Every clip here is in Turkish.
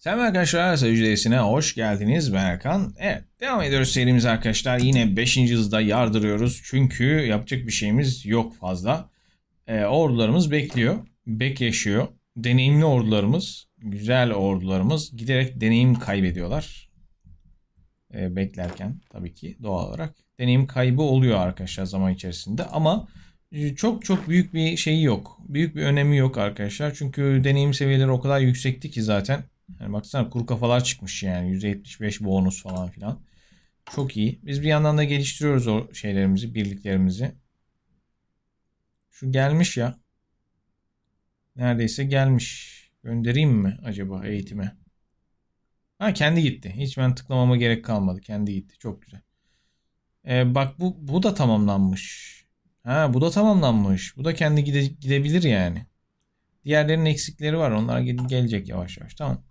Selam arkadaşlar, Sayıcı hoş geldiniz. Ben Erkan. Evet, devam ediyoruz serimiz arkadaşlar. Yine 5. hızda yardırıyoruz. Çünkü yapacak bir şeyimiz yok fazla. E, ordularımız bekliyor. Bek yaşıyor. Deneyimli ordularımız, güzel ordularımız giderek deneyim kaybediyorlar. E, beklerken tabii ki doğal olarak. Deneyim kaybı oluyor arkadaşlar zaman içerisinde. Ama e, çok çok büyük bir şeyi yok. Büyük bir önemi yok arkadaşlar. Çünkü deneyim seviyeleri o kadar yüksekti ki zaten yani baksana kuru kafalar çıkmış yani. %75 bonus falan filan. Çok iyi. Biz bir yandan da geliştiriyoruz o şeylerimizi, birliklerimizi. Şu gelmiş ya. Neredeyse gelmiş. Göndereyim mi acaba eğitime? Ha kendi gitti. Hiç ben tıklamama gerek kalmadı. Kendi gitti. Çok güzel. Ee, bak bu bu da tamamlanmış. Ha bu da tamamlanmış. Bu da kendi gide, gidebilir yani. Diğerlerinin eksikleri var. Onlar gelecek yavaş yavaş. Tamam.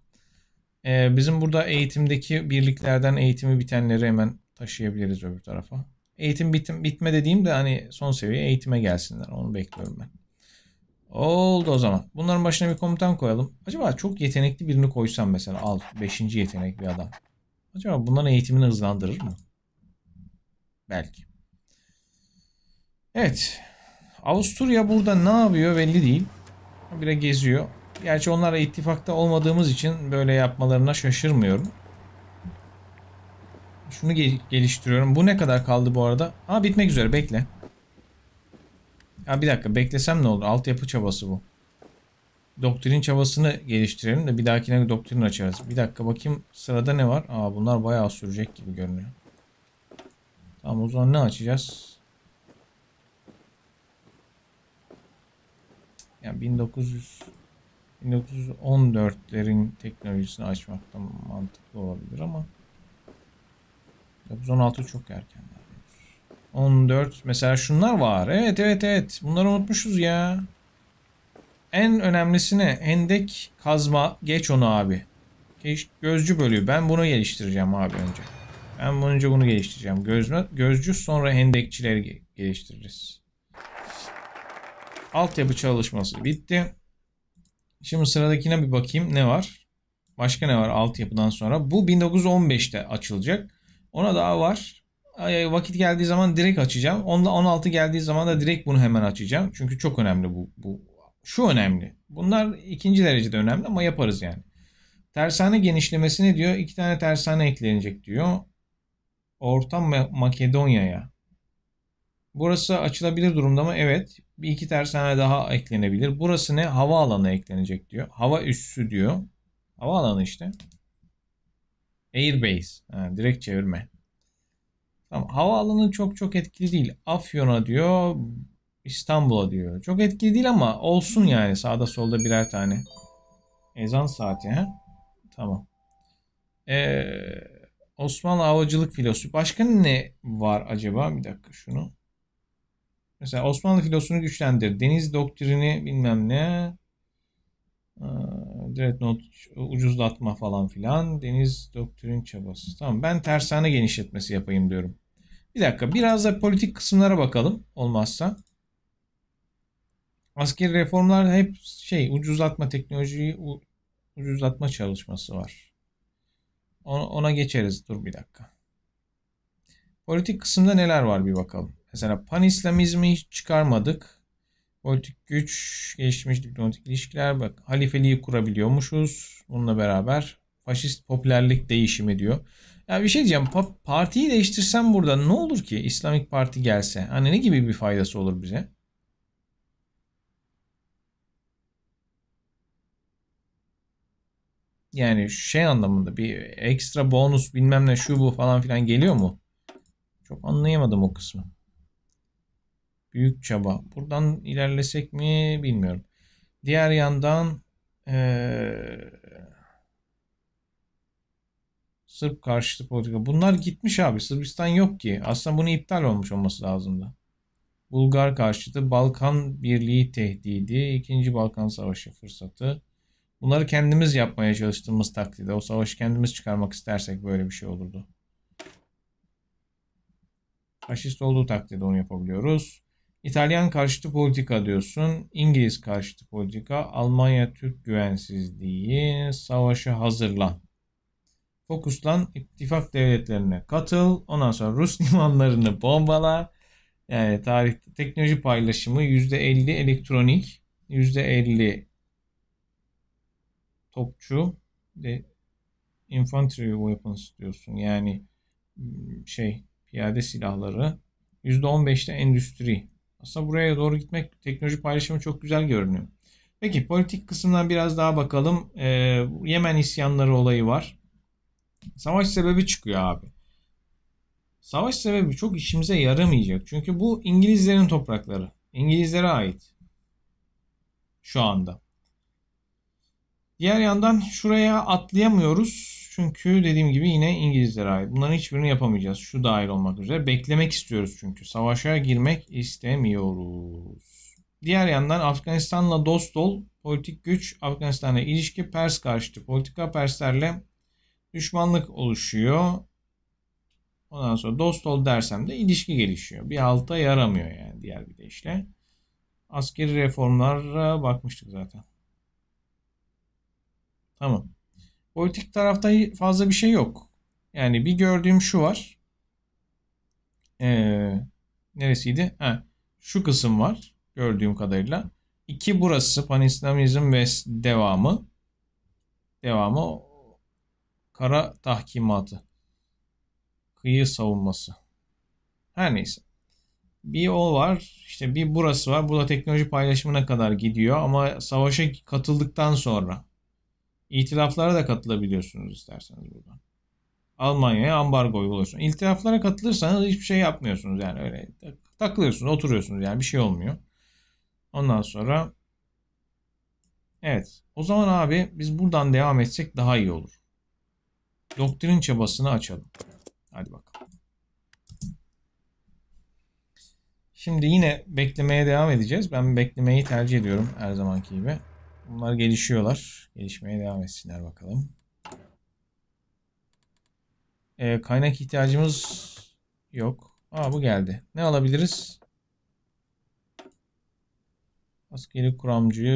Ee, bizim burada eğitimdeki birliklerden eğitimi bitenleri hemen taşıyabiliriz öbür tarafa. Eğitim bitim, bitme dediğim de hani son seviye eğitime gelsinler. Onu bekliyorum ben. Oldu o zaman. Bunların başına bir komutan koyalım. Acaba çok yetenekli birini koysam mesela al 5. yetenek bir adam. Acaba bunların eğitimini hızlandırır mı? Belki. Evet. Avusturya burada ne yapıyor belli değil. Bire geziyor. Gerçi onlarla ittifakta olmadığımız için böyle yapmalarına şaşırmıyorum. Şunu gel geliştiriyorum. Bu ne kadar kaldı bu arada? Ha bitmek üzere bekle. Ya bir dakika beklesem ne olur? Altyapı çabası bu. Doktrin çabasını geliştirelim de bir dahakine doktrin açarız. Bir dakika bakayım sırada ne var? Aa bunlar bayağı sürecek gibi görünüyor. Tamam o zaman ne açacağız? Yani 1900 1914'lerin teknolojisini açmak da mantıklı olabilir ama 1916 çok erken. 14 mesela şunlar var. Evet evet evet. Bunları unutmuşuz ya. En önemlisi ne? endek kazma geç onu abi. Gözcü bölüyor. Ben bunu geliştireceğim abi önce. Ben önce bunu geliştireceğim. Gözme, gözcü sonra hendekçileri geliştiririz. Altyapı çalışması bitti. Şimdi sıradakine bir bakayım ne var? Başka ne var altyapıdan sonra? Bu 1915'te açılacak. Ona daha var. Vakit geldiği zaman direkt açacağım. Onda 16 geldiği zaman da direkt bunu hemen açacağım. Çünkü çok önemli bu. bu. Şu önemli. Bunlar ikinci derecede önemli ama yaparız yani. Tersane genişlemesi ne diyor? İki tane tersane eklenecek diyor. Orta Makedonya'ya Burası açılabilir durumda mı? Evet. Bir iki tersane daha eklenebilir. Burası ne? Havaalanı eklenecek diyor. Hava üssü diyor. Hava alanı işte. Airbase. Ha, direkt çevirme. Tamam. Hava alanı çok çok etkili değil. Afyon'a diyor. İstanbul'a diyor. Çok etkili değil ama olsun yani. Sağda solda birer tane. Ezan saati. He? Tamam. Ee, Osmanlı Havacılık Filosu. Başka ne var acaba? Bir dakika şunu. Mesela Osmanlı filosunu güçlendir. Deniz doktrini bilmem ne. E, dreadnought ucuzlatma falan filan. Deniz doktrin çabası. Tamam ben tersane genişletmesi yapayım diyorum. Bir dakika biraz da politik kısımlara bakalım olmazsa. Askeri reformlar hep şey ucuzlatma teknolojiyi ucuzlatma çalışması var. Ona, ona geçeriz dur bir dakika. Politik kısımda neler var bir bakalım. Mesela panislamizmi hiç çıkarmadık. Politik güç, gelişmiş diplomatik ilişkiler, bak halifeliği kurabiliyormuşuz bununla beraber. Faşist popülerlik değişimi diyor. Ya bir şey diyeceğim, pa- partiyi değiştirsem burada ne olur ki İslamik Parti gelse? Hani ne gibi bir faydası olur bize? Yani şey anlamında bir ekstra bonus bilmem ne şu bu falan filan geliyor mu? Çok anlayamadım o kısmı büyük çaba. Buradan ilerlesek mi bilmiyorum. Diğer yandan ee, Sırp karşıtı politika. Bunlar gitmiş abi. Sırbistan yok ki. Aslında bunu iptal olmuş olması lazım da. Bulgar karşıtı Balkan Birliği tehdidi, İkinci Balkan Savaşı fırsatı. Bunları kendimiz yapmaya çalıştığımız takdirde o savaşı kendimiz çıkarmak istersek böyle bir şey olurdu. Faşist olduğu takdirde onu yapabiliyoruz. İtalyan karşıtı politika diyorsun. İngiliz karşıtı politika. Almanya Türk güvensizliği. savaşı hazırlan. Fokuslan ittifak devletlerine katıl. Ondan sonra Rus limanlarını bombala. Yani tarihte teknoloji paylaşımı %50 elektronik, %50 topçu de infantry weapons diyorsun. Yani şey piyade silahları %15'te endüstri aslında buraya doğru gitmek teknoloji paylaşımı çok güzel görünüyor. Peki politik kısımdan biraz daha bakalım. Ee, Yemen isyanları olayı var. Savaş sebebi çıkıyor abi. Savaş sebebi çok işimize yaramayacak. Çünkü bu İngilizlerin toprakları. İngilizlere ait. Şu anda. Diğer yandan şuraya atlayamıyoruz. Çünkü dediğim gibi yine İngilizlere ait. Bunların hiçbirini yapamayacağız. Şu dahil olmak üzere. Beklemek istiyoruz çünkü. Savaşa girmek istemiyoruz. Diğer yandan Afganistan'la dost ol. Politik güç Afganistan'la ilişki Pers karşıtı. Politika Perslerle düşmanlık oluşuyor. Ondan sonra dost ol dersem de ilişki gelişiyor. Bir halta yaramıyor yani diğer bir de işte. Askeri reformlara bakmıştık zaten. Tamam. Politik tarafta fazla bir şey yok. Yani bir gördüğüm şu var. Ee, neresiydi? Ha, şu kısım var gördüğüm kadarıyla. İki burası panislamizm ve devamı. Devamı kara tahkimatı. Kıyı savunması. Her neyse. Bir o var. işte bir burası var. Bu da teknoloji paylaşımına kadar gidiyor. Ama savaşa katıldıktan sonra İtiraflara da katılabiliyorsunuz isterseniz buradan. Almanya'ya ambargo uyguluyorsunuz. İltiraflara katılırsanız hiçbir şey yapmıyorsunuz yani öyle takılıyorsunuz, oturuyorsunuz yani bir şey olmuyor. Ondan sonra evet o zaman abi biz buradan devam etsek daha iyi olur. Doktrin çabasını açalım. Hadi bakalım. Şimdi yine beklemeye devam edeceğiz. Ben beklemeyi tercih ediyorum her zamanki gibi. Bunlar gelişiyorlar. Gelişmeye devam etsinler bakalım. Ee, kaynak ihtiyacımız yok. Aa bu geldi. Ne alabiliriz? Askeri kuramcı,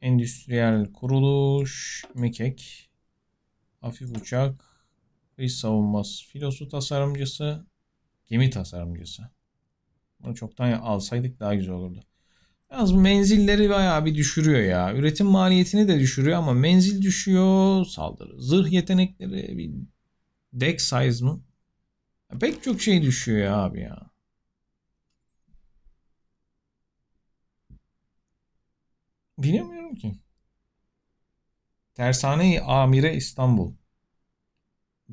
endüstriyel kuruluş, mekek, hafif uçak, kıyı savunması, filosu tasarımcısı, gemi tasarımcısı. Bunu çoktan alsaydık daha güzel olurdu. Yalnız menzilleri bayağı bir düşürüyor ya. Üretim maliyetini de düşürüyor ama menzil düşüyor. Saldırı. Zırh yetenekleri. Bir deck size mı? Ya pek çok şey düşüyor ya abi ya. Bilemiyorum ki. Tersane-i Amire İstanbul.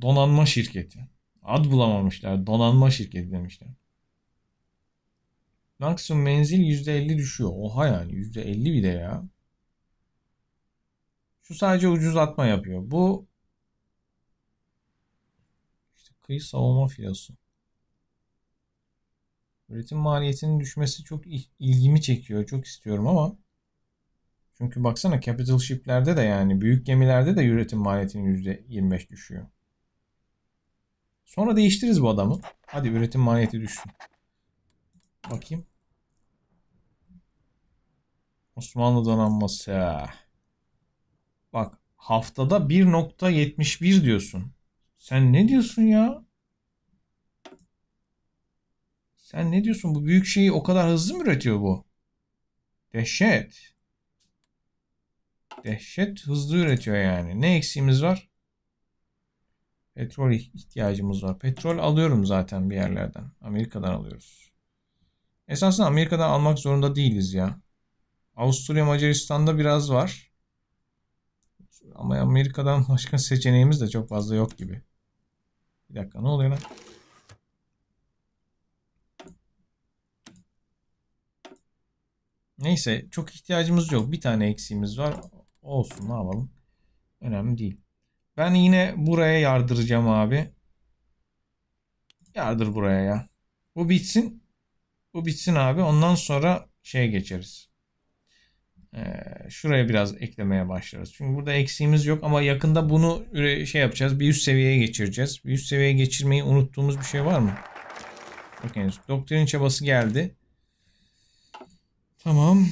Donanma şirketi. Ad bulamamışlar. Donanma şirketi demişler. Maksimum menzil %50 düşüyor. Oha yani %50 bir de ya. Şu sadece ucuzlatma yapıyor. Bu işte kıyı savunma filosu. Üretim maliyetinin düşmesi çok ilgimi çekiyor. Çok istiyorum ama çünkü baksana capital ship'lerde de yani büyük gemilerde de üretim maliyetinin %25 düşüyor. Sonra değiştiririz bu adamı. Hadi üretim maliyeti düşsün. Bakayım. Osmanlı donanması. Bak haftada 1.71 diyorsun. Sen ne diyorsun ya? Sen ne diyorsun? Bu büyük şeyi o kadar hızlı mı üretiyor bu? Dehşet. Dehşet hızlı üretiyor yani. Ne eksiğimiz var? Petrol ihtiyacımız var. Petrol alıyorum zaten bir yerlerden. Amerika'dan alıyoruz. Esasında Amerika'dan almak zorunda değiliz ya. Avusturya Macaristan'da biraz var. Ama Amerika'dan başka seçeneğimiz de çok fazla yok gibi. Bir dakika ne oluyor lan? Neyse çok ihtiyacımız yok. Bir tane eksiğimiz var. Olsun ne yapalım. Önemli değil. Ben yine buraya yardıracağım abi. Yardır buraya ya. Bu bitsin. Bu bitsin abi. Ondan sonra şeye geçeriz. Ee, şuraya biraz eklemeye başlarız. Çünkü burada eksiğimiz yok ama yakında bunu şey yapacağız. Bir üst seviyeye geçireceğiz. Bir üst seviyeye geçirmeyi unuttuğumuz bir şey var mı? Bakın, henüz. çabası geldi. Tamam.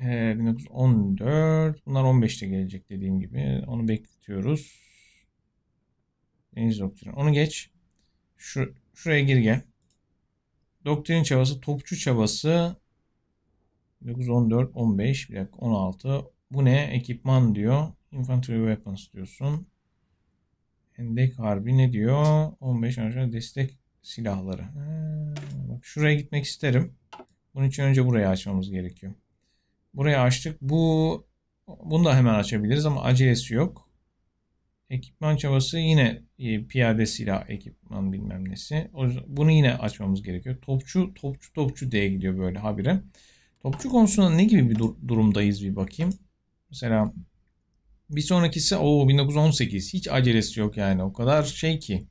Ee, 1914. Bunlar 15'te gelecek dediğim gibi. Onu bekletiyoruz. Deniz doktrin. Onu geç. Şu, şuraya gir gel. Doktrin çabası, topçu çabası 9, 14, 15, bir dakika 16. Bu ne? Ekipman diyor. Infantry weapons diyorsun. Endek harbi ne diyor? 15 aşağı destek silahları. Ha, bak şuraya gitmek isterim. Bunun için önce burayı açmamız gerekiyor. Burayı açtık. Bu bunu da hemen açabiliriz ama acelesi yok. Ekipman çabası yine e, piyade ekipman bilmem nesi. O, bunu yine açmamız gerekiyor. Topçu topçu topçu diye gidiyor böyle habire. Topçu konusunda ne gibi bir dur durumdayız bir bakayım. Mesela bir sonrakisi o 1918 hiç acelesi yok yani o kadar şey ki.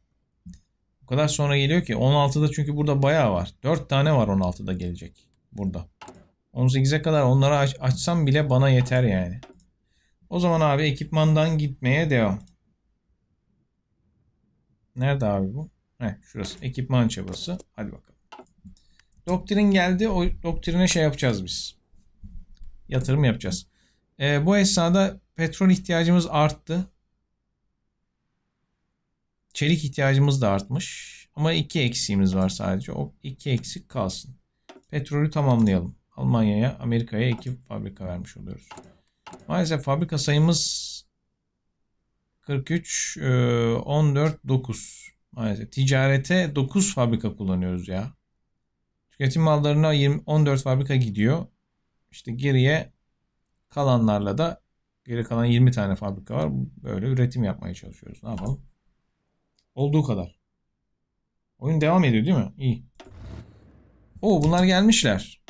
O kadar sonra geliyor ki 16'da çünkü burada bayağı var. 4 tane var 16'da gelecek burada. 18'e kadar onları aç açsam bile bana yeter yani. O zaman abi ekipmandan gitmeye devam. Nerede abi bu? Heh, şurası. Ekipman çabası. Hadi bakalım. Doktrin geldi. O doktrine şey yapacağız biz. Yatırım yapacağız. Ee, bu esnada petrol ihtiyacımız arttı. Çelik ihtiyacımız da artmış. Ama iki eksiğimiz var sadece. O iki eksik kalsın. Petrolü tamamlayalım. Almanya'ya, Amerika'ya iki fabrika vermiş oluyoruz. Maalesef fabrika sayımız 43, 14, 9. Maalesef. Ticarete 9 fabrika kullanıyoruz ya. Tüketim mallarına 20, 14 fabrika gidiyor. İşte geriye kalanlarla da geri kalan 20 tane fabrika var. Böyle üretim yapmaya çalışıyoruz. Ne yapalım? Olduğu kadar. Oyun devam ediyor değil mi? İyi. o bunlar gelmişler.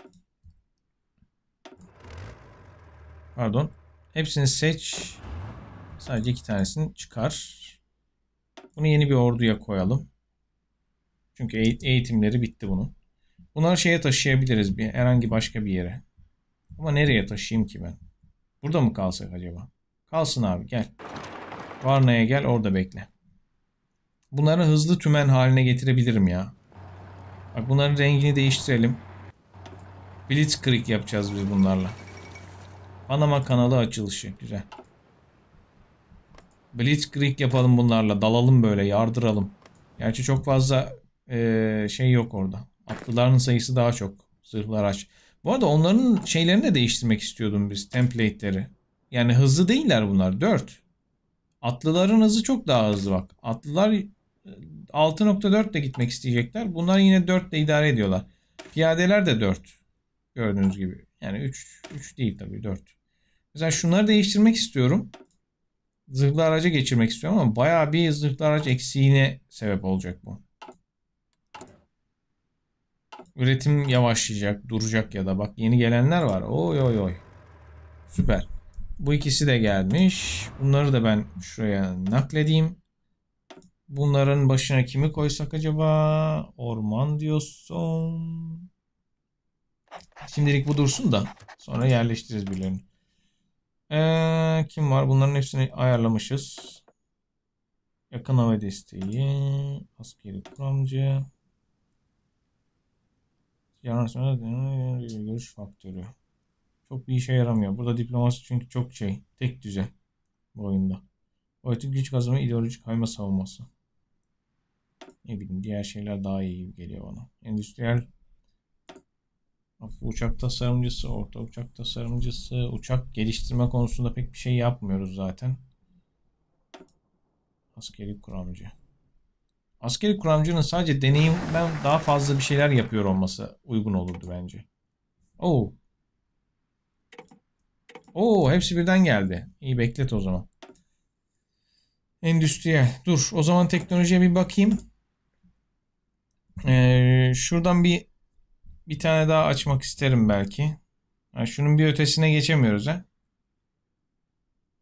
Pardon. Hepsini seç. Sadece iki tanesini çıkar. Bunu yeni bir orduya koyalım. Çünkü eğitimleri bitti bunun. Bunları şeye taşıyabiliriz bir herhangi başka bir yere. Ama nereye taşıyayım ki ben? Burada mı kalsak acaba? Kalsın abi gel. Varna'ya gel orada bekle. Bunları hızlı tümen haline getirebilirim ya. Bak bunların rengini değiştirelim. Blitzkrieg yapacağız biz bunlarla. Panama kanalı açılışı. Güzel. Blitzkrieg yapalım bunlarla. Dalalım böyle yardıralım. Gerçi çok fazla e, şey yok orada. Atlıların sayısı daha çok. Zırhlar aç. Bu arada onların şeylerini de değiştirmek istiyordum biz. Template'leri. Yani hızlı değiller bunlar. 4. Atlıların hızı çok daha hızlı bak. Atlılar 6.4 e, de gitmek isteyecekler. Bunlar yine 4 ile idare ediyorlar. Piyadeler de 4. Gördüğünüz gibi. Yani 3, 3 değil tabii 4. Mesela şunları değiştirmek istiyorum zırhlı araca geçirmek istiyorum ama bayağı bir zırhlı araç eksiğine sebep olacak bu. Üretim yavaşlayacak, duracak ya da bak yeni gelenler var. Oy oy oy. Süper. Bu ikisi de gelmiş. Bunları da ben şuraya nakledeyim. Bunların başına kimi koysak acaba? Orman diyorsun. Şimdilik bu dursun da sonra yerleştiririz birilerini. Ee, kim var? Bunların hepsini ayarlamışız. Yakın hava desteği, askeri kuramcı, yarın sonra görüş faktörü. Çok bir işe yaramıyor. Burada diplomasi çünkü çok şey, tek düze bu oyunda. Politik güç kazanma, ideolojik kayma savunması. Ne bileyim diğer şeyler daha iyi geliyor bana. Endüstriyel uçak tasarımcısı, orta uçak tasarımcısı, uçak geliştirme konusunda pek bir şey yapmıyoruz zaten. Askeri kuramcı. Askeri kuramcının sadece deneyimden daha fazla bir şeyler yapıyor olması uygun olurdu bence. Oo. Oo hepsi birden geldi. İyi beklet o zaman. Endüstriyel. Dur o zaman teknolojiye bir bakayım. Ee, şuradan bir bir tane daha açmak isterim belki. Yani şunun bir ötesine geçemiyoruz ha.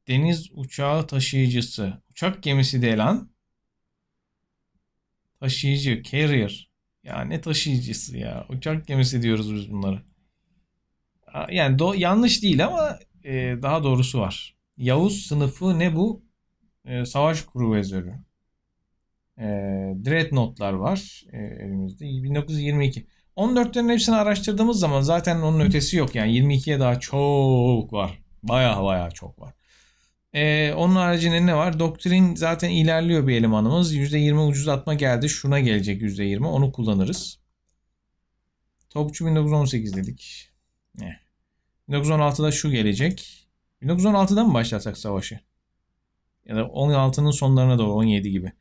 Deniz uçağı taşıyıcısı. Uçak gemisi de lan. Taşıyıcı, carrier. Ya ne taşıyıcısı ya. Uçak gemisi diyoruz biz bunları. Yani do yanlış değil ama e, daha doğrusu var. Yavuz sınıfı ne bu? E, savaş kruvazörü. E, Dreadnought'lar var e, elimizde. 1922. 14'lerin hepsini araştırdığımız zaman zaten onun ötesi yok. Yani 22'ye daha çok var. Baya baya çok var. Ee, onun haricinde ne var? Doktrin zaten ilerliyor bir elemanımız. %20 ucuzlatma geldi. Şuna gelecek %20. Onu kullanırız. Topçu 1918 dedik. Ne? 1916'da şu gelecek. 1916'da mı başlatsak savaşı? Ya da 16'nın sonlarına doğru 17 gibi.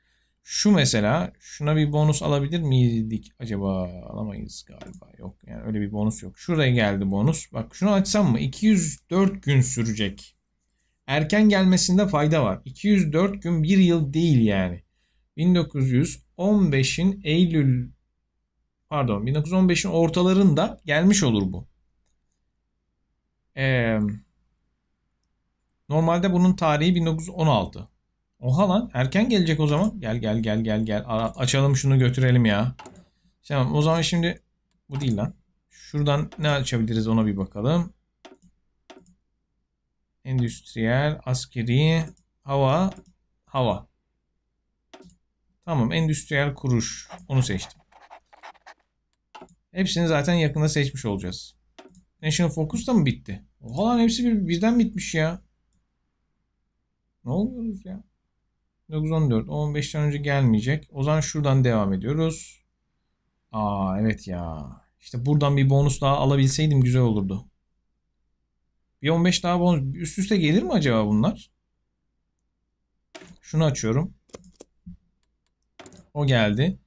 Şu mesela şuna bir bonus alabilir miydik acaba? Alamayız galiba. Yok yani öyle bir bonus yok. Şuraya geldi bonus. Bak şunu açsam mı? 204 gün sürecek. Erken gelmesinde fayda var. 204 gün bir yıl değil yani. 1915'in Eylül pardon 1915'in ortalarında gelmiş olur bu. Ee, normalde bunun tarihi 1916. Oha lan erken gelecek o zaman. Gel gel gel gel gel. açalım şunu götürelim ya. Tamam o zaman şimdi bu değil lan. Şuradan ne açabiliriz ona bir bakalım. Endüstriyel, askeri, hava, hava. Tamam endüstriyel kuruş. Onu seçtim. Hepsini zaten yakında seçmiş olacağız. National Focus da mı bitti? Oha lan hepsi bir, birden bitmiş ya. Ne oluyoruz ya? 1914. 15'ten önce gelmeyecek. O zaman şuradan devam ediyoruz. Aa evet ya. İşte buradan bir bonus daha alabilseydim güzel olurdu. Bir 15 daha bonus. Üst üste gelir mi acaba bunlar? Şunu açıyorum. O geldi.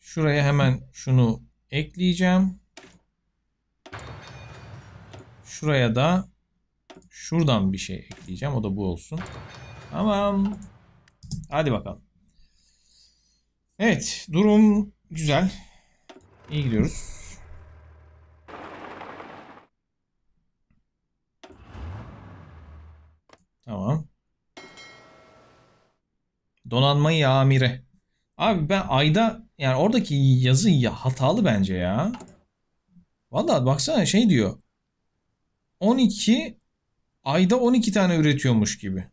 Şuraya hemen şunu ekleyeceğim. Şuraya da şuradan bir şey ekleyeceğim. O da bu olsun. Tamam. Hadi bakalım. Evet durum güzel. İyi gidiyoruz. Tamam. Donanmayı amire. Abi ben ayda yani oradaki yazı ya hatalı bence ya. Valla baksana şey diyor. 12 ayda 12 tane üretiyormuş gibi.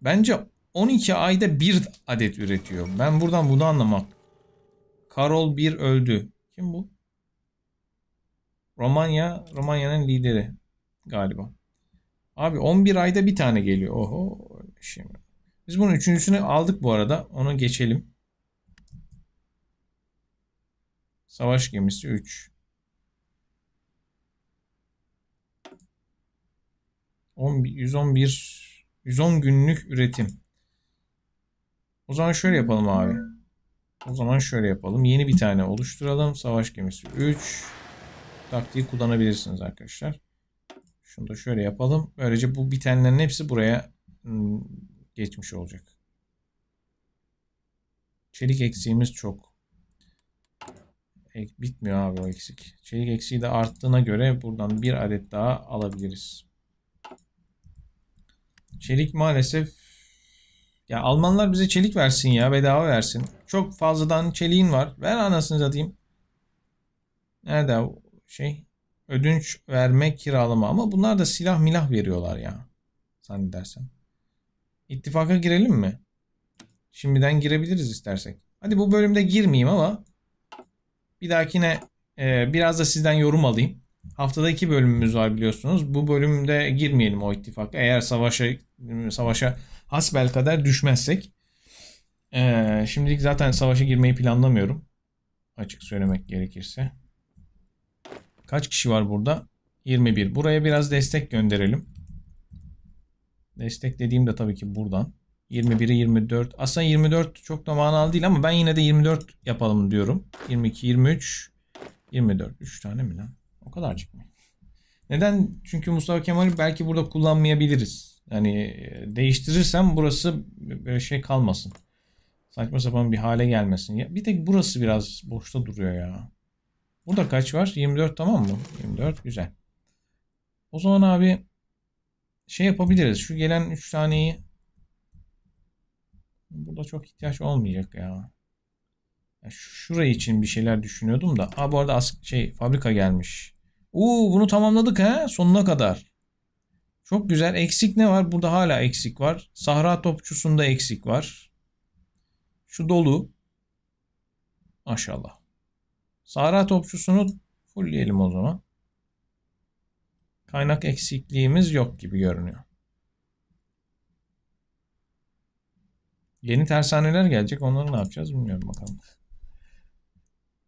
Bence 12 ayda bir adet üretiyor. Ben buradan bunu anlamak. Karol 1 öldü. Kim bu? Romanya, Romanya'nın lideri galiba. Abi 11 ayda bir tane geliyor. Oho. Şimdi. Şey Biz bunun üçüncüsünü aldık bu arada. Onu geçelim. Savaş gemisi 3. 11, 111 110 günlük üretim. O zaman şöyle yapalım abi. O zaman şöyle yapalım. Yeni bir tane oluşturalım. Savaş gemisi 3. Taktiği kullanabilirsiniz arkadaşlar. Şunu da şöyle yapalım. Böylece bu bitenlerin hepsi buraya hmm, geçmiş olacak. Çelik eksiğimiz çok. bitmiyor abi o eksik. Çelik eksiği de arttığına göre buradan bir adet daha alabiliriz. Çelik maalesef. Ya Almanlar bize çelik versin ya. Bedava versin. Çok fazladan çeliğin var. Ver anasını satayım. Nerede o şey? Ödünç verme kiralama. Ama bunlar da silah milah veriyorlar ya. Sen dersen. İttifaka girelim mi? Şimdiden girebiliriz istersek. Hadi bu bölümde girmeyeyim ama bir dahakine e, biraz da sizden yorum alayım. Haftada iki bölümümüz var biliyorsunuz. Bu bölümde girmeyelim o ittifaka. Eğer savaşa savaşa hasbel kadar düşmezsek. Ee, şimdilik zaten savaşa girmeyi planlamıyorum. Açık söylemek gerekirse. Kaç kişi var burada? 21. Buraya biraz destek gönderelim. Destek dediğim de tabii ki buradan. 21'e 24. Aslında 24 çok da manalı değil ama ben yine de 24 yapalım diyorum. 22, 23, 24. 3 tane mi lan? O kadarcık mı? Neden? Çünkü Mustafa Kemal'i belki burada kullanmayabiliriz. Yani e, değiştirirsem burası böyle şey kalmasın. Saçma sapan bir hale gelmesin. Ya bir tek burası biraz boşta duruyor ya. Burada kaç var? 24 tamam mı? 24 güzel. O zaman abi şey yapabiliriz. Şu gelen 3 taneyi burada çok ihtiyaç olmayacak ya. ya şurayı için bir şeyler düşünüyordum da. Aa bu arada şey fabrika gelmiş. Uuu bunu tamamladık ha sonuna kadar. Çok güzel. Eksik ne var? Burada hala eksik var. Sahra topçusunda eksik var. Şu dolu. Maşallah. Sahra topçusunu fullleyelim o zaman. Kaynak eksikliğimiz yok gibi görünüyor. Yeni tersaneler gelecek. Onları ne yapacağız bilmiyorum bakalım.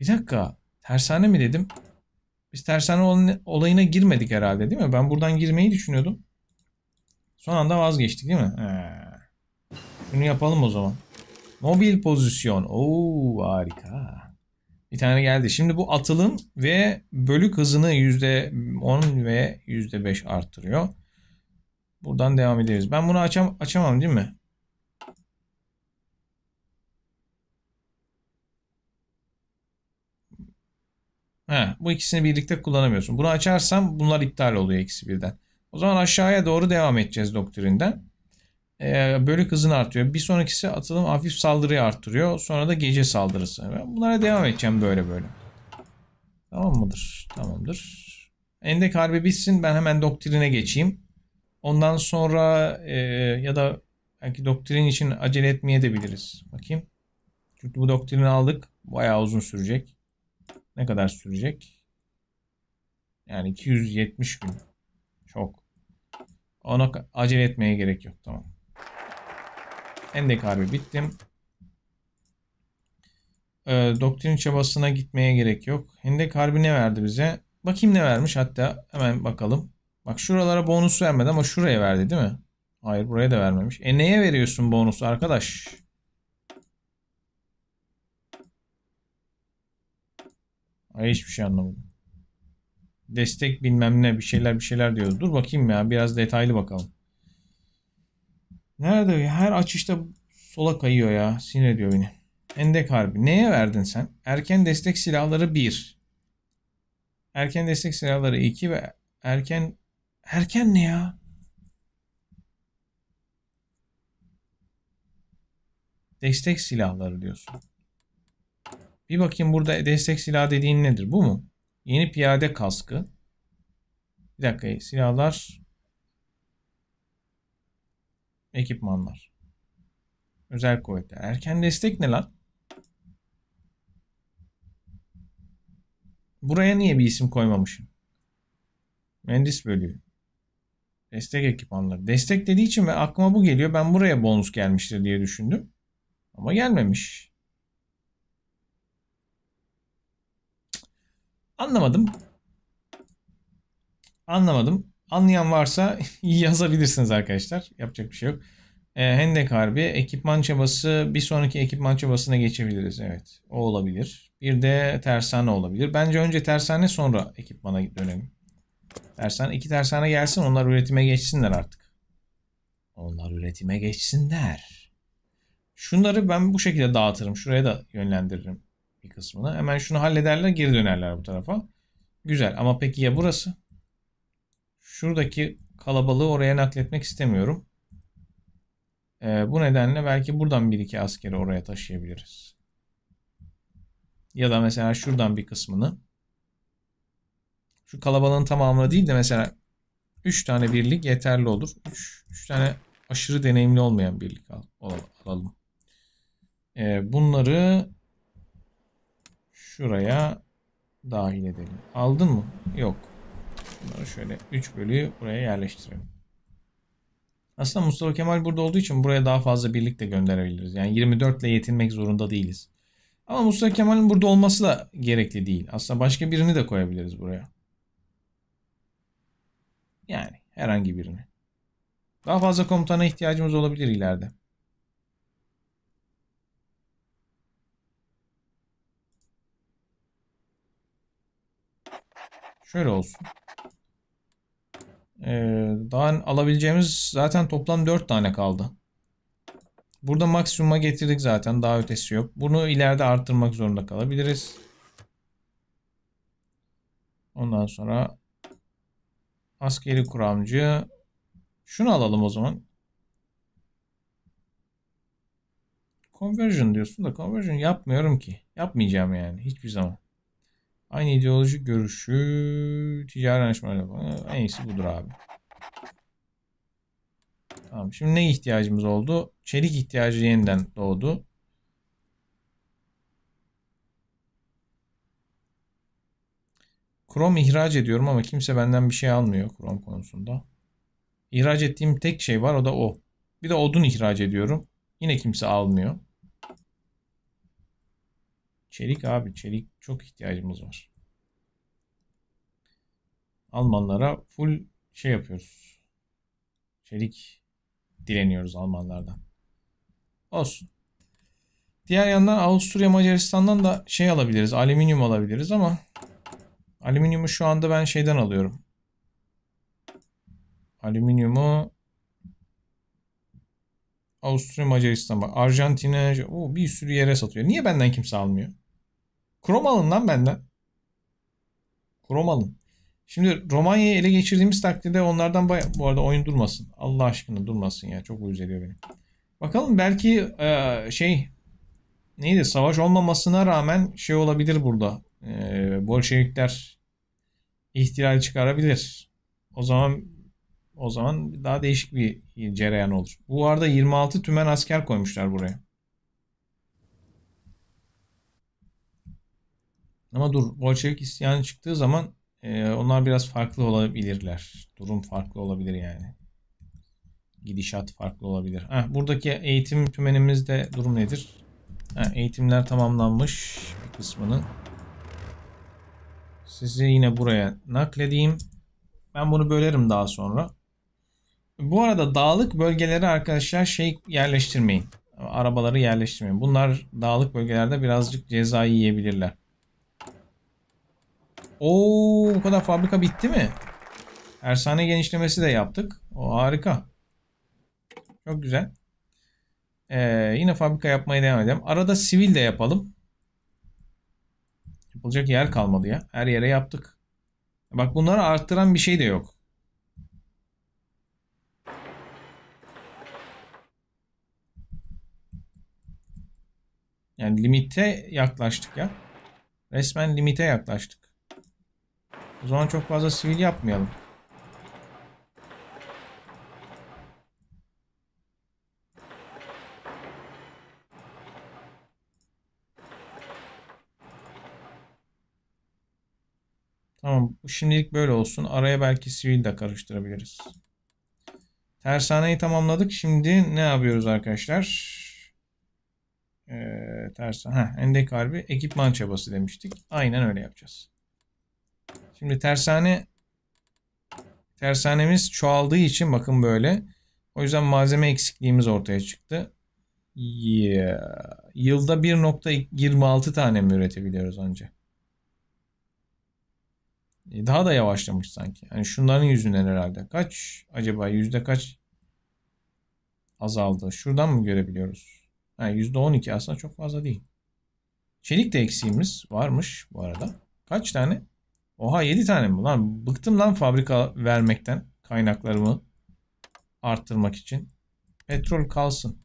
Bir dakika. Tersane mi dedim? Biz tersane olayına girmedik herhalde değil mi? Ben buradan girmeyi düşünüyordum. Son anda vazgeçtik değil mi? Ee, şunu yapalım o zaman. Mobil pozisyon. Oo harika. Bir tane geldi. Şimdi bu atılım ve bölük hızını %10 ve %5 arttırıyor. Buradan devam ederiz. Ben bunu açam açamam değil mi? He, bu ikisini birlikte kullanamıyorsun. Bunu açarsam bunlar iptal oluyor ikisi birden. O zaman aşağıya doğru devam edeceğiz doktrinden. Ee, bölük hızını artıyor. Bir sonrakisi atalım. hafif saldırıyı artırıyor. Sonra da gece saldırısı. Ben bunlara devam edeceğim böyle böyle. Tamam mıdır? Tamamdır. Endek harbi bitsin. Ben hemen doktrine geçeyim. Ondan sonra e, ya da belki doktrin için acele etmeye de biliriz. Bakayım. Çünkü bu doktrini aldık. Bayağı uzun sürecek. Ne kadar sürecek? Yani 270 gün. Çok. Ona acele etmeye gerek yok. Tamam. Endek harbi bittim. E, doktrin çabasına gitmeye gerek yok. Hendek harbi ne verdi bize? Bakayım ne vermiş hatta hemen bakalım. Bak şuralara bonus vermedi ama şuraya verdi değil mi? Hayır buraya da vermemiş. E neye veriyorsun bonusu arkadaş? Ay hiçbir şey anlamadım destek bilmem ne bir şeyler bir şeyler diyordu. Dur bakayım ya biraz detaylı bakalım. Nerede? Her açışta sola kayıyor ya. Sinir ediyor beni. Endek Harbi. Neye verdin sen? Erken destek silahları 1. Erken destek silahları 2 ve erken... Erken ne ya? Destek silahları diyorsun. Bir bakayım burada destek silahı dediğin nedir? Bu mu? Yeni piyade kaskı. Bir dakika silahlar. Ekipmanlar. Özel kuvvetler. Erken destek ne lan? Buraya niye bir isim koymamışım? Mühendis bölüğü. Destek ekipmanları. Destek dediği için ve aklıma bu geliyor. Ben buraya bonus gelmiştir diye düşündüm. Ama gelmemiş. Anlamadım. Anlamadım. Anlayan varsa yazabilirsiniz arkadaşlar. Yapacak bir şey yok. E, Hendek Harbi ekipman çabası bir sonraki ekipman çabasına geçebiliriz. Evet o olabilir. Bir de tersane olabilir. Bence önce tersane sonra ekipmana dönelim. Tersane, iki tersane gelsin onlar üretime geçsinler artık. Onlar üretime geçsinler. Şunları ben bu şekilde dağıtırım. Şuraya da yönlendiririm bir kısmını. Hemen şunu hallederler geri dönerler bu tarafa. Güzel ama peki ya burası? Şuradaki kalabalığı oraya nakletmek istemiyorum. Ee, bu nedenle belki buradan bir iki askeri oraya taşıyabiliriz. Ya da mesela şuradan bir kısmını. Şu kalabalığın tamamını değil de mesela 3 tane birlik yeterli olur. 3, tane aşırı deneyimli olmayan birlik al, alalım. Ee, bunları şuraya dahil edelim. Aldın mı? Yok. Bunları şöyle 3 bölüyü buraya yerleştirelim. Aslında Mustafa Kemal burada olduğu için buraya daha fazla birlik de gönderebiliriz. Yani 24 ile yetinmek zorunda değiliz. Ama Mustafa Kemal'in burada olması da gerekli değil. Aslında başka birini de koyabiliriz buraya. Yani herhangi birini. Daha fazla komutana ihtiyacımız olabilir ileride. Şöyle olsun. Ee, daha alabileceğimiz zaten toplam 4 tane kaldı. Burada maksimuma getirdik zaten. Daha ötesi yok. Bunu ileride arttırmak zorunda kalabiliriz. Ondan sonra askeri kuramcı şunu alalım o zaman. Conversion diyorsun da conversion yapmıyorum ki. Yapmayacağım yani hiçbir zaman. Aynı ideolojik görüşü ticari anlaşmalarla falan. En iyisi budur abi. Tamam. Şimdi ne ihtiyacımız oldu? Çelik ihtiyacı yeniden doğdu. Krom ihraç ediyorum ama kimse benden bir şey almıyor Krom konusunda. İhraç ettiğim tek şey var o da o. Bir de odun ihraç ediyorum. Yine kimse almıyor. Çelik abi çelik çok ihtiyacımız var. Almanlara full şey yapıyoruz. Çelik dileniyoruz Almanlardan. Olsun. Diğer yandan Avusturya Macaristan'dan da şey alabiliriz. Alüminyum alabiliriz ama alüminyumu şu anda ben şeyden alıyorum. Alüminyumu Avusturya Macaristan Arjantin'e o bir sürü yere satıyor. Niye benden kimse almıyor? Krom alın lan benden. Krom alın. Şimdi Romanya'yı ele geçirdiğimiz takdirde onlardan baya... Bu arada oyun durmasın. Allah aşkına durmasın ya. Çok uyuz ediyor beni. Bakalım belki e, şey neydi savaş olmamasına rağmen şey olabilir burada. E, Bolşevikler ihtilal çıkarabilir. O zaman o zaman daha değişik bir cereyan olur. Bu arada 26 tümen asker koymuşlar buraya. Ama dur Bolşevik isyanı çıktığı zaman e, onlar biraz farklı olabilirler. Durum farklı olabilir yani. Gidişat farklı olabilir. Heh, buradaki eğitim tümenimizde durum nedir? Heh, eğitimler tamamlanmış bir kısmını. Sizi yine buraya nakledeyim. Ben bunu bölerim daha sonra. Bu arada dağlık bölgelere arkadaşlar şey yerleştirmeyin. Arabaları yerleştirmeyin. Bunlar dağlık bölgelerde birazcık ceza yiyebilirler. Oo, bu kadar fabrika bitti mi? Ersane genişlemesi de yaptık. O harika. Çok güzel. Ee, yine fabrika yapmaya devam edelim. Arada sivil de yapalım. Yapılacak yer kalmadı ya. Her yere yaptık. Bak bunları arttıran bir şey de yok. Yani limite yaklaştık ya. Resmen limite yaklaştık. O zaman çok fazla sivil yapmayalım. Tamam bu şimdilik böyle olsun. Araya belki sivil de karıştırabiliriz. Tersaneyi tamamladık. Şimdi ne yapıyoruz arkadaşlar? Ee, tersan, ha, endek harbi ekipman çabası demiştik. Aynen öyle yapacağız. Şimdi tersane tersanemiz çoğaldığı için bakın böyle. O yüzden malzeme eksikliğimiz ortaya çıktı. Yeah. Yılda 1.26 tane mi üretebiliyoruz önce. E, daha da yavaşlamış sanki. Yani şunların yüzünden herhalde. Kaç acaba yüzde kaç azaldı? Şuradan mı görebiliyoruz? Yüzde yani %12 aslında çok fazla değil. Çelik de eksiğimiz varmış bu arada. Kaç tane? Oha 7 tane mi lan? Bıktım lan fabrika vermekten kaynaklarımı arttırmak için. Petrol kalsın.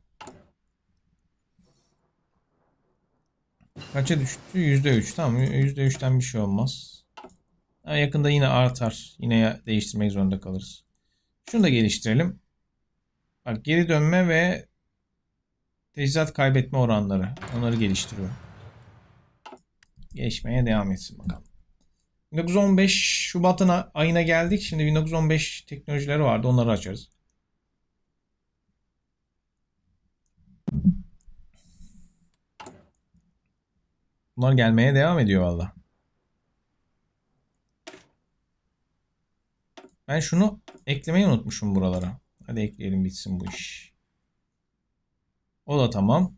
Kaça düştü? %3 tamam. %3'ten bir şey olmaz. Yani yakında yine artar. Yine değiştirmek zorunda kalırız. Şunu da geliştirelim. Bak geri dönme ve teçhizat kaybetme oranları. Onları geliştiriyor. Geçmeye devam etsin bakalım. 1915 Şubatına ayına geldik. Şimdi 1915 teknolojileri vardı. Onları açarız. Bunlar gelmeye devam ediyor valla. Ben şunu eklemeyi unutmuşum buralara. Hadi ekleyelim bitsin bu iş. O da tamam.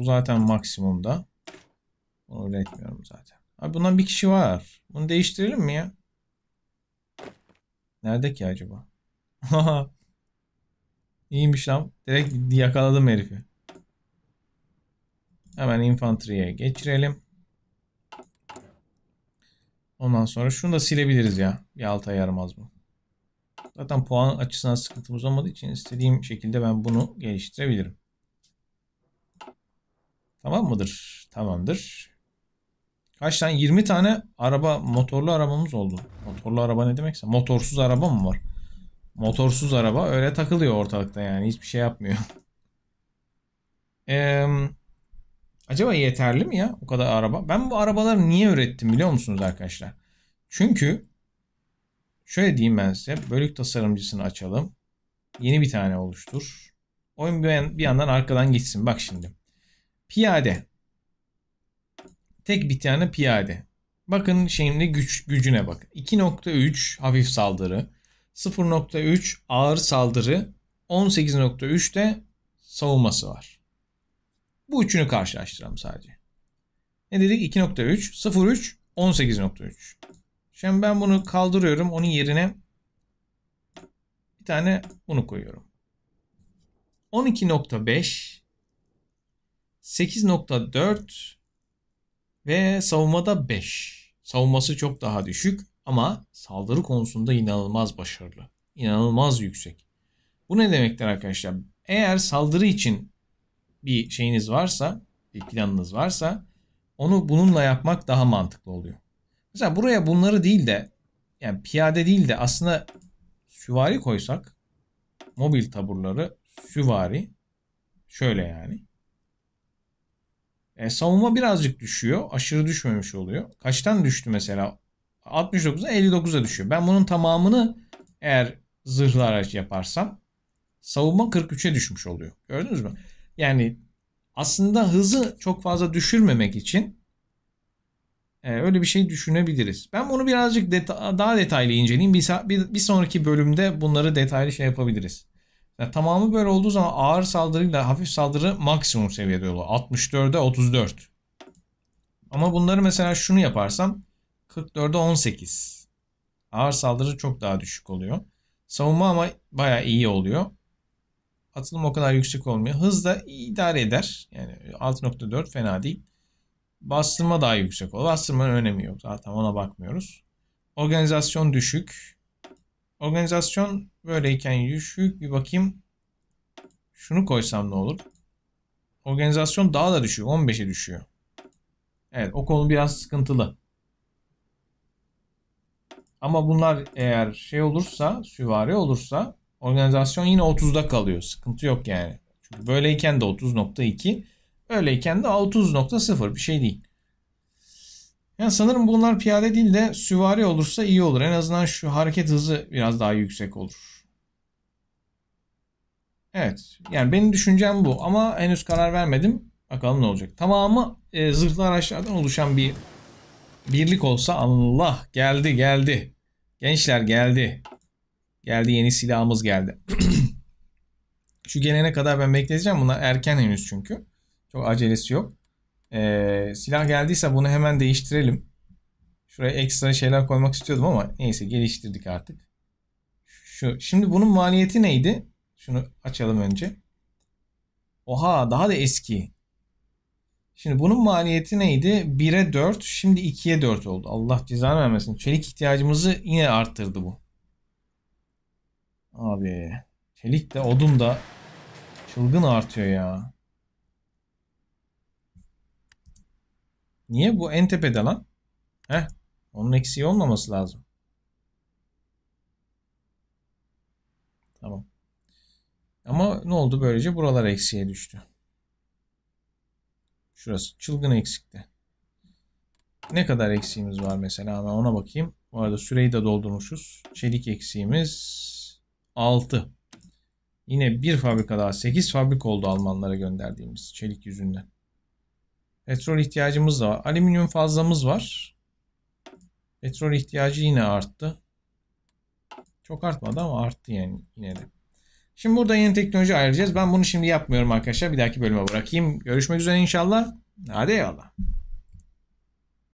Bu zaten maksimumda. Bunu üretmiyorum zaten. Abi bundan bir kişi var. Bunu değiştirelim mi ya? Nerede ki acaba? İyiymiş lan. Direkt yakaladım herifi. Hemen infanteriye geçirelim. Ondan sonra şunu da silebiliriz ya. Bir alta yaramaz bu. Zaten puan açısından sıkıntımız olmadığı için istediğim şekilde ben bunu geliştirebilirim. Tamam mıdır? Tamamdır. Kaç tane? 20 tane araba, motorlu arabamız oldu. Motorlu araba ne demekse. Motorsuz araba mı var? Motorsuz araba öyle takılıyor ortalıkta yani. Hiçbir şey yapmıyor. Eee... Acaba yeterli mi ya o kadar araba? Ben bu arabaları niye ürettim biliyor musunuz arkadaşlar? Çünkü şöyle diyeyim ben size. Bölük tasarımcısını açalım. Yeni bir tane oluştur. Oyun bir yandan arkadan gitsin. Bak şimdi. Piyade. Tek bir tane piyade. Bakın şimdi güç gücüne bak. 2.3 hafif saldırı, 0.3 ağır saldırı, 18.3 de savunması var. Bu üçünü karşılaştıralım sadece. Ne dedik? 2.3, 0.3, 18.3. Şimdi ben bunu kaldırıyorum. Onun yerine bir tane bunu koyuyorum. 12.5 8.4 ve savunmada 5. Savunması çok daha düşük ama saldırı konusunda inanılmaz başarılı. İnanılmaz yüksek. Bu ne demektir arkadaşlar? Eğer saldırı için bir şeyiniz varsa, bir planınız varsa onu bununla yapmak daha mantıklı oluyor. Mesela buraya bunları değil de yani piyade değil de aslında süvari koysak mobil taburları süvari şöyle yani e, savunma birazcık düşüyor. Aşırı düşmemiş oluyor. Kaçtan düştü mesela? 69'a 59'a düşüyor. Ben bunun tamamını eğer zırhlı araç yaparsam savunma 43'e düşmüş oluyor. Gördünüz mü? Yani aslında hızı çok fazla düşürmemek için e, öyle bir şey düşünebiliriz. Ben bunu birazcık deta- daha detaylı inceleyeyim. Bir, bir, bir sonraki bölümde bunları detaylı şey yapabiliriz. Yani tamamı böyle olduğu zaman ağır saldırıyla hafif saldırı maksimum seviyede oluyor. 64'e 34. Ama bunları mesela şunu yaparsam 44'e 18. Ağır saldırı çok daha düşük oluyor. Savunma ama baya iyi oluyor. Atılım o kadar yüksek olmuyor. Hız da idare eder. Yani 6.4 fena değil. Bastırma daha yüksek oluyor Bastırmanın önemi yok. Zaten ona bakmıyoruz. Organizasyon düşük. Organizasyon böyleyken düşük bir bakayım. Şunu koysam ne olur? Organizasyon daha da düşüyor. 15'e düşüyor. Evet o konu biraz sıkıntılı. Ama bunlar eğer şey olursa, süvari olursa organizasyon yine 30'da kalıyor. Sıkıntı yok yani. Çünkü böyleyken de 30.2, böyleyken de 30.0 bir şey değil. Yani sanırım bunlar piyade değil de süvari olursa iyi olur. En azından şu hareket hızı biraz daha yüksek olur. Evet. Yani benim düşüncem bu. Ama henüz karar vermedim. Bakalım ne olacak. Tamamı e, zırhlı araçlardan oluşan bir birlik olsa Allah geldi geldi. Gençler geldi. Geldi yeni silahımız geldi. Şu gelene kadar ben bekleyeceğim. Bunlar erken henüz çünkü. Çok acelesi yok. Ee, silah geldiyse bunu hemen değiştirelim. Şuraya ekstra şeyler koymak istiyordum ama neyse geliştirdik artık. Şu, şimdi bunun maliyeti neydi? Şunu açalım önce. Oha daha da eski. Şimdi bunun maliyeti neydi? 1'e 4 şimdi 2'ye 4 oldu. Allah cezanı vermesin. Çelik ihtiyacımızı yine arttırdı bu. Abi çelik de odun da çılgın artıyor ya. Niye? Bu en tepede lan. Heh. Onun eksiği olmaması lazım. Tamam. Ama ne oldu böylece? Buralar eksiğe düştü. Şurası çılgın eksikti. Ne kadar eksiğimiz var mesela? Ben ona bakayım. Bu arada süreyi de doldurmuşuz. Çelik eksiğimiz 6. Yine bir fabrika daha. 8 fabrika oldu Almanlara gönderdiğimiz çelik yüzünden. Petrol ihtiyacımız da var. Alüminyum fazlamız var. Petrol ihtiyacı yine arttı. Çok artmadı ama arttı yani yine de. Şimdi burada yeni teknoloji ayıracağız. Ben bunu şimdi yapmıyorum arkadaşlar. Bir dahaki bölüme bırakayım. Görüşmek üzere inşallah. Hadi eyvallah.